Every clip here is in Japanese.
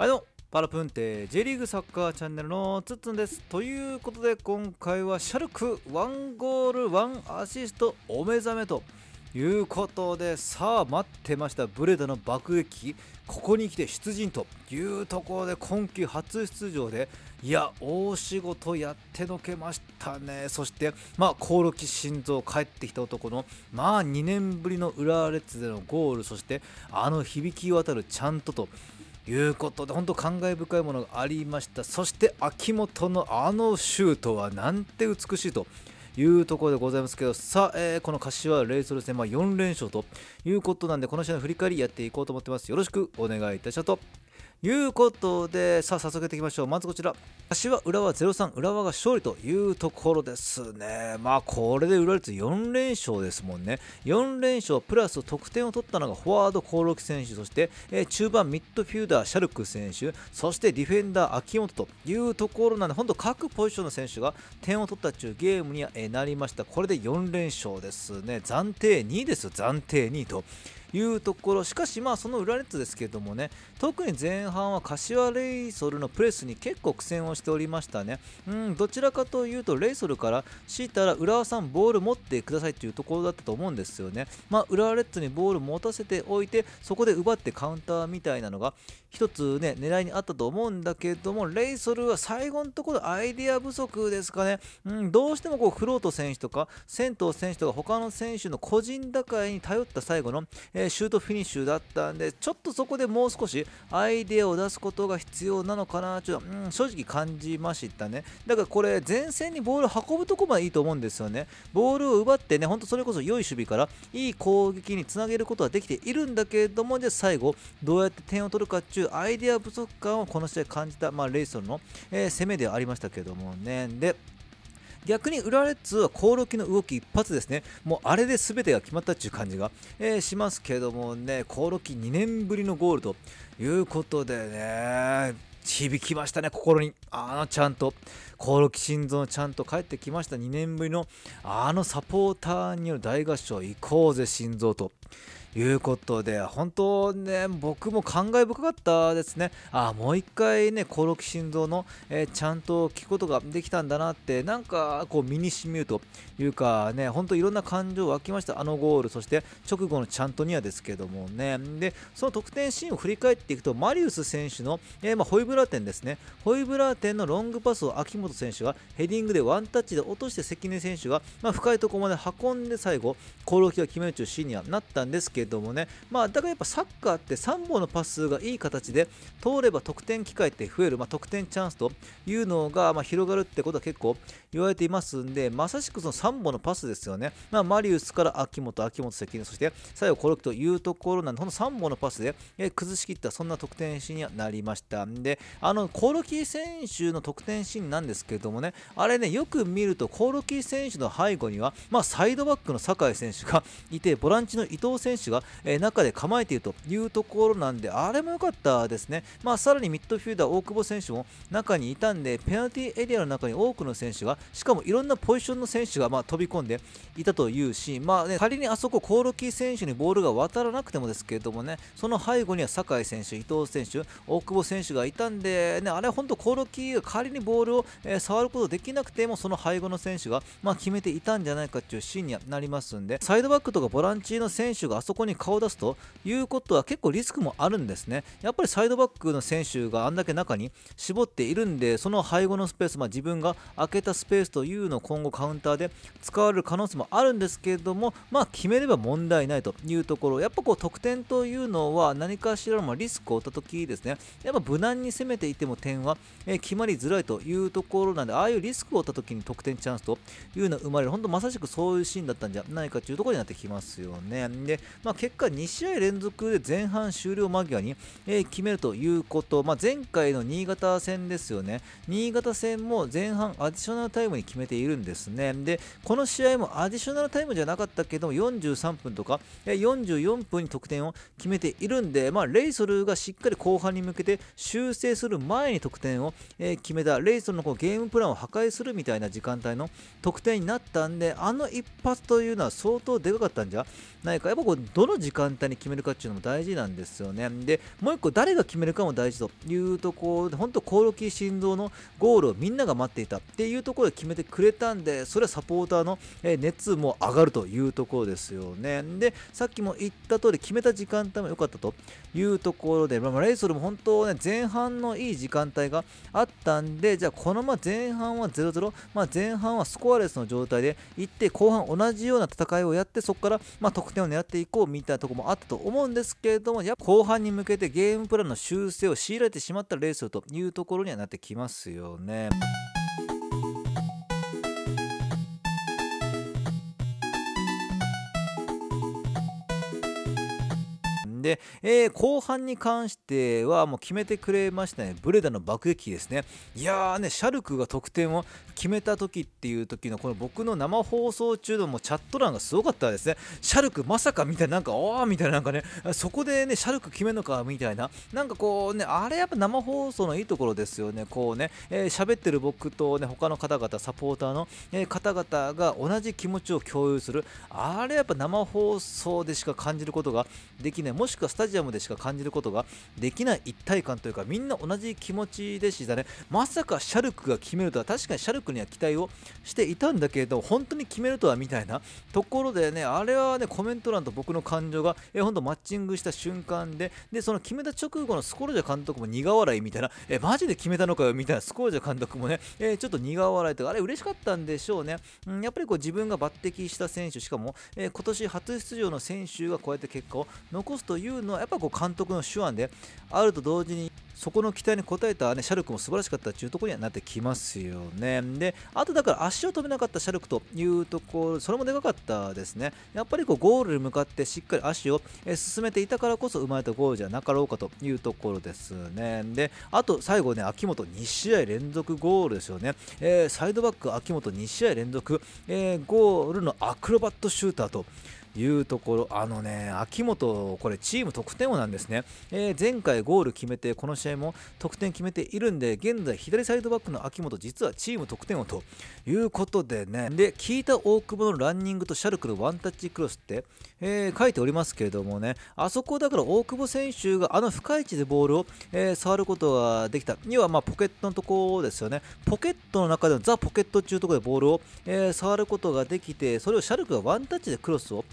はいどうもパラプンテ J リーグサッカーチャンネルのつッつんです。ということで今回はシャルクワンゴールワンアシストお目覚めということでさあ待ってましたブレダの爆撃ここに来て出陣というところで今季初出場でいや大仕事やってのけましたねそしてまあ興梠心臓帰ってきた男のまあ2年ぶりの浦和レッズでのゴールそしてあの響き渡るちゃんとということで本当感慨深いものがありましたそして秋元のあのシュートはなんて美しいというところでございますけどさあ、えー、この柏レイソル戦、まあ、4連勝ということなんでこの試合の振り返りやっていこうと思ってますよろしくお願いいたしますいうことで、さあ早速やっていきましょう。まずこちら。足は浦和03、浦和が勝利というところですね。まあこれで浦和率4連勝ですもんね。4連勝プラス得点を取ったのがフォワード興梠選手、そして、えー、中盤ミッドフィルダーシャルク選手、そしてディフェンダー秋元というところなんで、本当各ポジションの選手が点を取ったというゲームには、えー、なりました。これで4連勝ですね。暫定2位ですよ、暫定2位と。いうところしかしまあその裏ネットですけどもね特に前半は柏レイソルのプレスに結構苦戦をしておりましたねうんどちらかというとレイソルから強たら浦和さんボール持ってくださいというところだったと思うんですよねまあ浦和レッズにボール持たせておいてそこで奪ってカウンターみたいなのが一つね狙いにあったと思うんだけどもレイソルは最後のところアイデア不足ですかね、うん、どうしてもこうフロート選手とか銭湯選手とか他の選手の個人打開に頼った最後の、えーえー、シュートフィニッシュだったんで、ちょっとそこでもう少しアイデアを出すことが必要なのかな、ちょっと、うん、正直感じましたね。だからこれ、前線にボールを運ぶとこまでいいと思うんですよね。ボールを奪ってね、ほんとそれこそ良い守備から、いい攻撃につなげることはできているんだけれども、じゃ最後、どうやって点を取るかっていうアイデア不足感をこの試合感じた、まあ、レイソルの、えー、攻めではありましたけどもね。で逆に浦和レッズは興梠の動き一発ですね、もうあれで全てが決まったっていう感じが、えー、しますけどもね、興梠2年ぶりのゴールということでね、響きましたね、心に。あの、ちゃんと、興梠心臓ちゃんと帰ってきました。2年ぶりの、あのサポーターによる大合唱、行こうぜ、心臓と。いうことで本当ね僕も感慨深かったですねあもう一回ね興梠心臓の、えー、ちゃんと聞くことができたんだなってなんかこう身にしみるというかね本当いろんな感情湧きましたあのゴールそして直後のちゃんとニアですけどもねでその得点シーンを振り返っていくとマリウス選手の、えー、まあ、ホイブラーテンですねホイブラーテンのロングパスを秋元選手がヘディングでワンタッチで落として関根選手が、まあ、深いところまで運んで最後興梠が決めるというシーンにはなったんですけどけどもね、まあ、だからやっぱサッカーって3本のパスがいい形で通れば得点機会って増える、まあ、得点チャンスというのが、ま広がるってことは結構言われていますんで、まさしくその3本のパスですよね。まあ、マリウスから秋元、秋元関根、そして最後コロキというところなんで、この3本のパスで、え崩しきったそんな得点シーンにはなりました。んで、あの、コロキ選手の得点シーンなんですけれどもね、あれね、よく見るとコロキ選手の背後には、まあ、サイドバックの酒井選手がいて、ボランチの伊藤選手手が、え中で構えているというところなんで、あれも良かったですね。まあ、さらにミッドフィルダー、大久保選手も中にいたんで、ペナルティエリアの中に多くの選手が、しかもいろんなポジションの選手が、ま飛び込んでいたというシーン、まあね、仮にあそこ、コールキー選手にボールが渡らなくてもですけれどもね、その背後には酒井選手、伊藤選手、大久保選手がいたんで、ね、あれは本当、コールキーが仮にボールを、え触ることできなくても、その背後の選手が、ま決めていたんじゃないかというシーンになりますんで、サイドバックとかボランチの選手があそここに顔を出すということは結構リスクもあるんですね。やっぱりサイドバックの選手があんだけ中に絞っているんで、その背後のスペース、まあ、自分が空けたスペースというのを今後カウンターで使われる可能性もあるんですけれども、まあ、決めれば問題ないというところ、やっぱこう得点というのは何かしらのリスクを負った時ですね、やっぱ無難に攻めていても点は、え決まりづらいというところなんで、ああいうリスクを負った時に得点チャンスというのは生まれる、本当まさしくそういうシーンだったんじゃないかというところになってきますよね。で、まあまあ、結果2試合連続で前半終了間際に、え決めるということ、まあ、前回の新潟戦ですよね新潟戦も前半アディショナルタイムに決めているんですねでこの試合もアディショナルタイムじゃなかったけど43分とか44分に得点を決めているんで、まあ、レイソルがしっかり後半に向けて修正する前に得点を、え決めたレイソルのこうゲームプランを破壊するみたいな時間帯の得点になったんであの一発というのは相当でかかったんじゃないかやっぱこうどの時間帯に決めるかっていうのも大事なんですよね。で、もう一個誰が決めるかも大事というところで、本当、興梠心臓のゴールをみんなが待っていたっていうところで決めてくれたんで、それはサポーターの熱も上がるというところですよね。で、さっきも言った通り、決めた時間帯も良かったというところで、まあ、レイソルも本当ね、前半のいい時間帯があったんで、じゃあこのま前半は0-0、まあ、前半はスコアレスの状態で行って、後半同じような戦いをやって、そこからま得点を狙っていこうみたいなとこもあったと思うんですけれどもやっぱ後半に向けてゲームプランの修正を強いられてしまったレースというところにはなってきますよね。で、えー、後半に関してはもう決めてくれましたね。ブレダの爆撃ですね。いやーね、シャルクが得点を決めた時っていう時のこの僕の生放送中のもうチャット欄がすごかったですね。シャルクまさかみたいな、なんか、ああみたいな、なんかね、そこでね、シャルク決めるのかみたいな、なんかこうね、あれやっぱ生放送のいいところですよね。こうね、えー、喋ってる僕とね、他の方々、サポーターの、え方々が同じ気持ちを共有する。あれやっぱ生放送でしか感じることができない。もしくはスタジアムでしか感じることができない一体感というかみんな同じ気持ちでしたねまさかシャルクが決めるとは確かにシャルクには期待をしていたんだけれど本当に決めるとはみたいなところでねあれはねコメント欄と僕の感情がえ本当マッチングした瞬間ででその決めた直後のスコルジャ監督も苦笑いみたいなえマジで決めたのかよみたいなスコルジャ監督もね、えちょっと苦笑いとかあれ嬉しかったんでしょうね、うん、やっぱりこう自分が抜擢した選手しかも、え今年初出場の選手がこうやって結果を残すというのはやっぱこう監督の手腕であると同時にそこの期待に応えた、ね、シャルクも素晴らしかったというところにはなってきますよね。で、あとだから足を止めなかったシャルクというところ、それもでかかったですね。やっぱりこうゴールに向かってしっかり足を進めていたからこそ生まれたゴールじゃなかろうかというところですね。で、あと最後ね、秋元2試合連続ゴールですよね。えー、サイドバック秋元2試合連続、えー、ゴールのアクロバットシューターと。いうところあのね秋元これチーム得点王なんですね、えー、前回ゴール決めてこの試合も得点決めているんで現在左サイドバックの秋元実はチーム得点王ということでねで聞いた大久保のランニングとシャルクのワンタッチクロスって、えー、書いておりますけれどもねあそこだから大久保選手があの深い位置でボールを、えー、触ることができた要はまポケットのところですよねポケットの中でのザ・ポケット中ところでボールを、え触ることができてそれをシャルクがワンタッチでクロスを、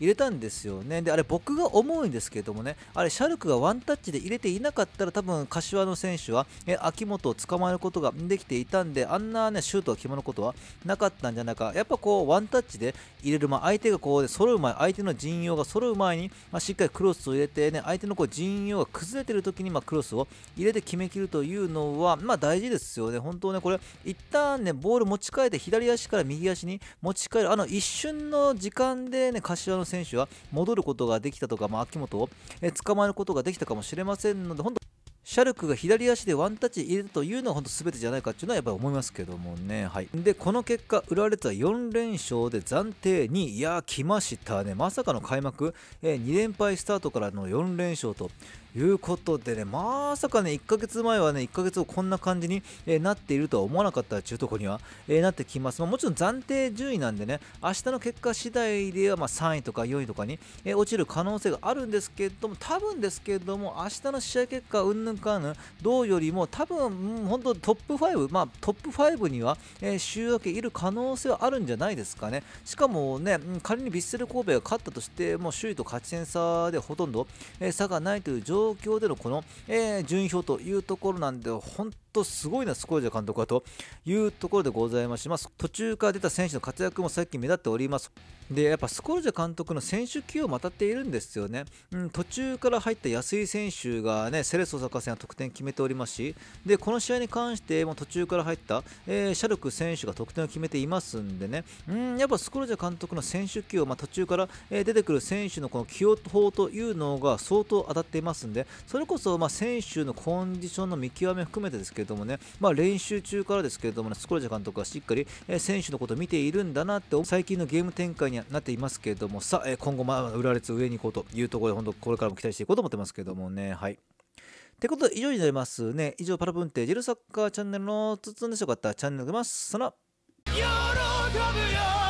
入れたんですよね。で、あれ僕が思うんですけれどもね、あれシャルクがワンタッチで入れていなかったら多分柏の選手は、え秋元を捕まえることができていたんで、あんなね、シュートは決まることはなかったんじゃないか。やっぱこう、ワンタッチで入れる、まあ、相手がこう、揃う前、相手の陣容が揃う前に、まあ、しっかりクロスを入れてね、相手のこう陣容が崩れてる時に、まあ、クロスを入れて決めきるというのは、まあ、大事ですよね。本当ね、これ、一旦ね、ボール持ち替えて左足から右足に持ち替える、あの一瞬の時間でね、柏の選手は戻ることができたとか、まあ、秋元を、え捕まえることができたかもしれませんので、本当シャルクが左足でワンタッチ入れたというのは本当全てじゃないかっていうのはやっぱり思いますけどもね。はい。で、この結果、浦和レッズは4連勝で暫定2位。いやー、来ましたね。まさかの開幕、えー、2連敗スタートからの4連勝と。いうことでね、まさかね、1ヶ月前はね、1ヶ月後こんな感じに、えなっているとは思わなかったというところには、えなってきます。まあ、もちろん暫定順位なんでね、明日の結果次第では、ま3位とか4位とかに、え落ちる可能性があるんですけども、多分ですけども、明日の試合結果、うんぬんかんぬん、どうよりも、多分、本当トップ5、まあ、トップ5には、え週明けいる可能性はあるんじゃないですかね。しかもね、仮にヴィッセル神戸が勝ったとしても、首位と勝ち点差でほとんど、え差がないという状況東京でのこの、え順位表というところなんで、本とすごいな、スコルジャ監督はというところでございましま途中から出た選手の活躍も最近目立っております。で、やっぱスコルジャ監督の選手起用も当たっているんですよね。うん、途中から入った安井選手がね、セレッソ阪戦は得点決めておりますし、で、この試合に関しても途中から入った、えー、シャルク選手が得点を決めていますんでね、うん、やっぱスコルジャ監督の選手起用、まあ、途中から、えー、出てくる選手のこの起用法というのが相当当たっていますんで、それこそま選手のコンディションの見極め含めてですけど、どもね、まあ、練習中からですけれどもね、スコラジャ監督はしっかり、え選手のことを見ているんだなって、最近のゲーム展開になっていますけれども、さあ、え今後、まあ、裏列上に行こうというところで、本当、これからも期待していこうと思ってますけどもね、はい。ってことで、以上になりますね。以上、パラブンテージルサッカーチャンネルのつつんでしょうかったチャンネルでます。さよな